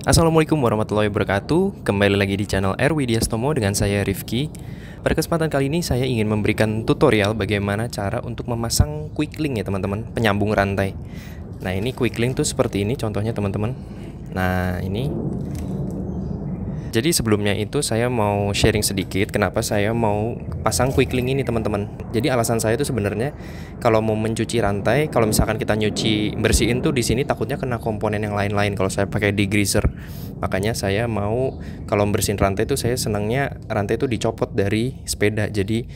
Assalamualaikum warahmatullahi wabarakatuh Kembali lagi di channel RW Diastomo dengan saya Rifki Pada kesempatan kali ini saya ingin memberikan tutorial bagaimana cara untuk memasang quick link ya teman-teman Penyambung rantai Nah ini quick link tuh seperti ini contohnya teman-teman Nah ini jadi sebelumnya itu saya mau sharing sedikit kenapa saya mau pasang quick link ini teman-teman. Jadi alasan saya itu sebenarnya kalau mau mencuci rantai, kalau misalkan kita nyuci bersihin tuh di sini takutnya kena komponen yang lain-lain kalau saya pakai degreaser. Makanya saya mau kalau bersihin rantai itu saya senangnya rantai itu dicopot dari sepeda. Jadi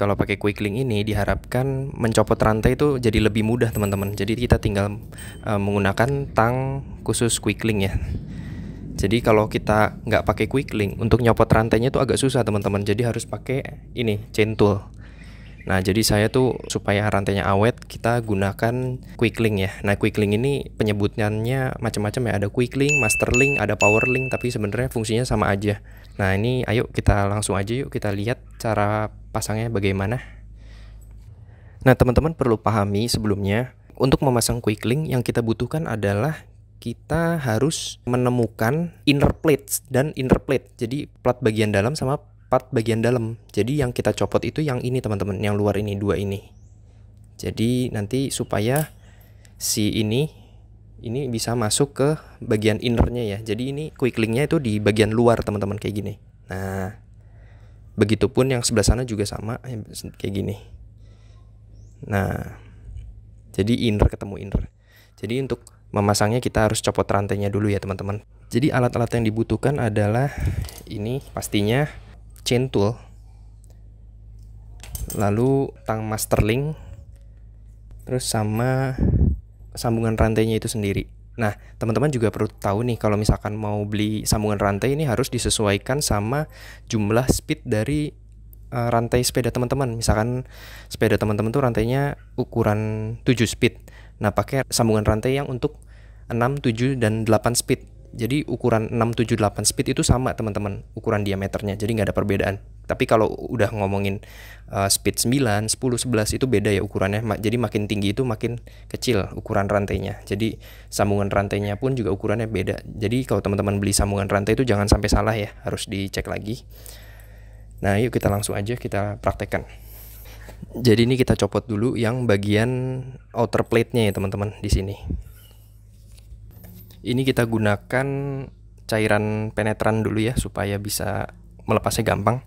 kalau pakai quick link ini diharapkan mencopot rantai itu jadi lebih mudah teman-teman. Jadi kita tinggal uh, menggunakan tang khusus quick link ya. Jadi kalau kita nggak pakai quick link untuk nyopot rantainya itu agak susah teman-teman. Jadi harus pakai ini chain tool. Nah, jadi saya tuh supaya rantainya awet, kita gunakan quick link ya. Nah, quick link ini penyebutannya macam-macam ya. Ada quick link, master link, ada power link, tapi sebenarnya fungsinya sama aja. Nah, ini ayo kita langsung aja yuk kita lihat cara pasangnya bagaimana. Nah, teman-teman perlu pahami sebelumnya untuk memasang quick link yang kita butuhkan adalah kita harus menemukan inner plates dan inner plate. Jadi plat bagian dalam sama plat bagian dalam. Jadi yang kita copot itu yang ini teman-teman, yang luar ini dua ini. Jadi nanti supaya si ini ini bisa masuk ke bagian innernya ya. Jadi ini quick linknya itu di bagian luar teman-teman kayak gini. Nah, begitupun yang sebelah sana juga sama eh, kayak gini. Nah, jadi inner ketemu inner. Jadi untuk memasangnya kita harus copot rantainya dulu ya teman-teman jadi alat-alat yang dibutuhkan adalah ini pastinya chain tool lalu tang master link terus sama sambungan rantainya itu sendiri Nah, teman-teman juga perlu tahu nih kalau misalkan mau beli sambungan rantai ini harus disesuaikan sama jumlah speed dari eh, rantai sepeda teman-teman. Misalkan sepeda teman-teman tuh rantainya ukuran 7 speed. Nah, pakai sambungan rantai yang untuk 6, 7, dan 8 speed. Jadi ukuran 6, 7, 8 speed itu sama teman-teman ukuran diameternya, jadi nggak ada perbedaan. Tapi kalau udah ngomongin uh, speed 9, 10, 11 itu beda ya ukurannya. Jadi makin tinggi itu makin kecil ukuran rantainya. Jadi sambungan rantainya pun juga ukurannya beda. Jadi kalau teman-teman beli sambungan rantai itu jangan sampai salah ya, harus dicek lagi. Nah, yuk kita langsung aja kita praktekkan. Jadi ini kita copot dulu yang bagian outer plate-nya ya teman-teman di sini. Ini kita gunakan cairan penetran dulu ya supaya bisa melepasnya gampang.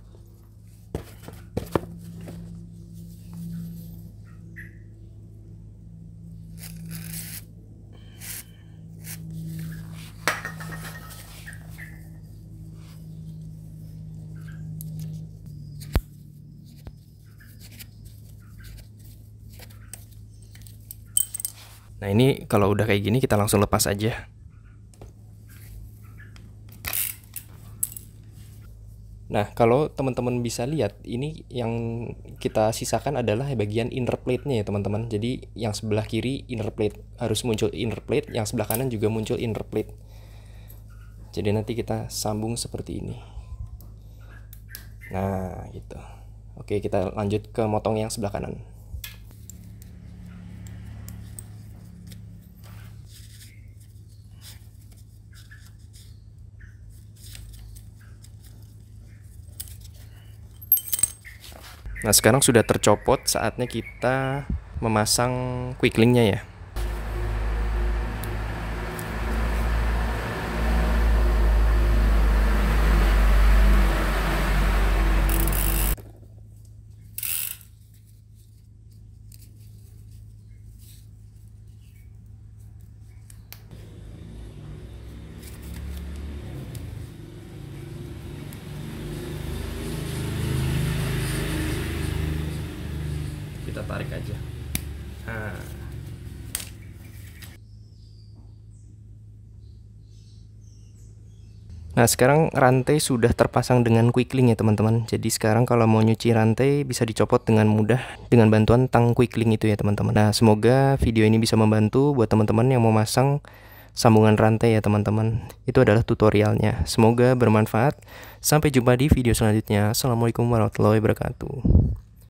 Nah ini kalau udah kayak gini kita langsung lepas aja. Nah, kalau teman-teman bisa lihat, ini yang kita sisakan adalah bagian inner plate-nya ya, teman-teman. Jadi, yang sebelah kiri inner plate harus muncul inner plate, yang sebelah kanan juga muncul inner plate. Jadi, nanti kita sambung seperti ini. Nah, gitu. Oke, kita lanjut ke motong yang sebelah kanan. Nah sekarang sudah tercopot saatnya kita memasang quick linknya ya Nah sekarang rantai sudah terpasang dengan quickling ya teman-teman Jadi sekarang kalau mau nyuci rantai bisa dicopot dengan mudah Dengan bantuan tang quickling itu ya teman-teman Nah semoga video ini bisa membantu buat teman-teman yang mau masang sambungan rantai ya teman-teman Itu adalah tutorialnya Semoga bermanfaat Sampai jumpa di video selanjutnya Assalamualaikum warahmatullahi wabarakatuh